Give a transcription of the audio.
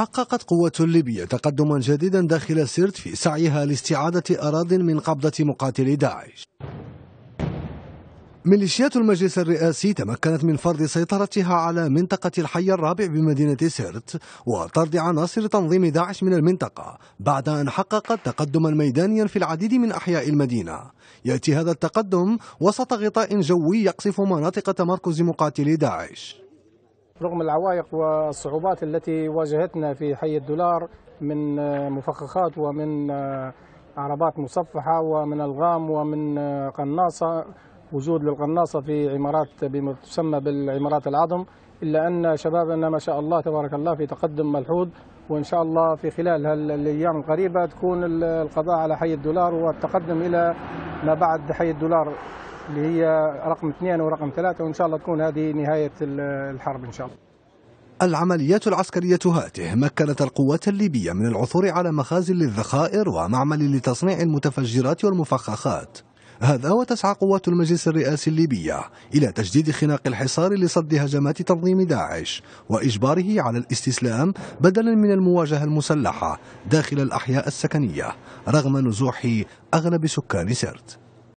حققت قوة ليبيا تقدما جديدا داخل سرت في سعيها لاستعادة أراض من قبضة مقاتلي داعش ميليشيات المجلس الرئاسي تمكنت من فرض سيطرتها على منطقة الحي الرابع بمدينة سرت وطرد عناصر تنظيم داعش من المنطقة بعد أن حققت تقدما ميدانيا في العديد من أحياء المدينة يأتي هذا التقدم وسط غطاء جوي يقصف مناطق تمركز مقاتلي داعش رغم العوائق والصعوبات التي واجهتنا في حي الدولار من آه، مفخخات ومن آه، عربات مصفحة ومن ألغام ومن آه، قناصة وجود للقناصة في عمارات بما تسمى بالعمارات العظم إلا أن شبابنا ما شاء الله تبارك الله في تقدم ملحوظ وإن شاء الله في خلال الأيام القريبة تكون القضاء على حي الدولار والتقدم إلى ما بعد حي الدولار اللي هي رقم اثنين ورقم ثلاثة وإن شاء الله تكون هذه نهاية الحرب إن شاء الله العمليات العسكرية هاته مكنت القوات الليبية من العثور على مخازن للذخائر ومعمل لتصنيع المتفجرات والمفخخات هذا وتسعى قوات المجلس الرئاسي الليبية إلى تجديد خناق الحصار لصد هجمات تنظيم داعش وإجباره على الاستسلام بدلا من المواجهة المسلحة داخل الأحياء السكنية رغم نزوح أغلب سكان سرت